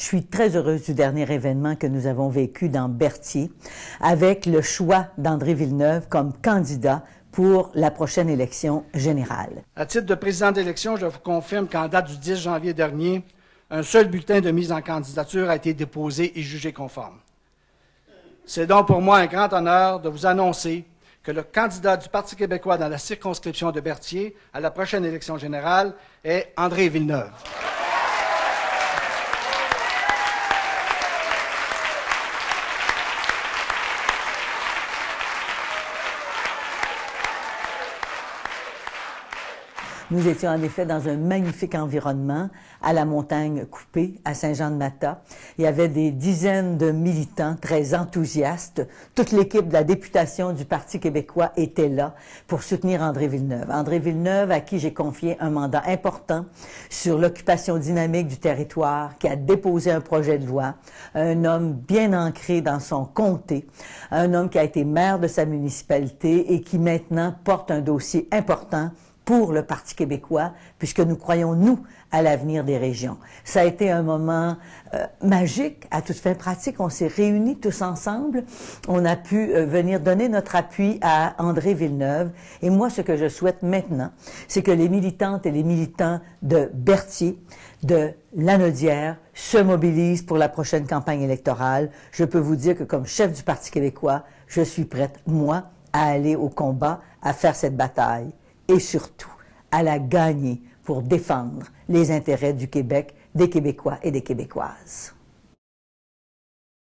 Je suis très heureuse du dernier événement que nous avons vécu dans Berthier avec le choix d'André Villeneuve comme candidat pour la prochaine élection générale. À titre de président d'élection, je vous confirme qu'en date du 10 janvier dernier, un seul bulletin de mise en candidature a été déposé et jugé conforme. C'est donc pour moi un grand honneur de vous annoncer que le candidat du Parti québécois dans la circonscription de Berthier à la prochaine élection générale est André Villeneuve. Nous étions en effet dans un magnifique environnement à la montagne coupée à Saint-Jean-de-Mata. Il y avait des dizaines de militants très enthousiastes. Toute l'équipe de la députation du Parti québécois était là pour soutenir André Villeneuve. André Villeneuve, à qui j'ai confié un mandat important sur l'occupation dynamique du territoire, qui a déposé un projet de loi, un homme bien ancré dans son comté, un homme qui a été maire de sa municipalité et qui maintenant porte un dossier important pour le Parti québécois, puisque nous croyons, nous, à l'avenir des régions. Ça a été un moment euh, magique, à toute fin pratique. On s'est réunis tous ensemble. On a pu euh, venir donner notre appui à André Villeneuve. Et moi, ce que je souhaite maintenant, c'est que les militantes et les militants de Berthier, de Lanaudière, se mobilisent pour la prochaine campagne électorale. Je peux vous dire que comme chef du Parti québécois, je suis prête, moi, à aller au combat, à faire cette bataille et surtout à la gagner pour défendre les intérêts du Québec, des Québécois et des Québécoises.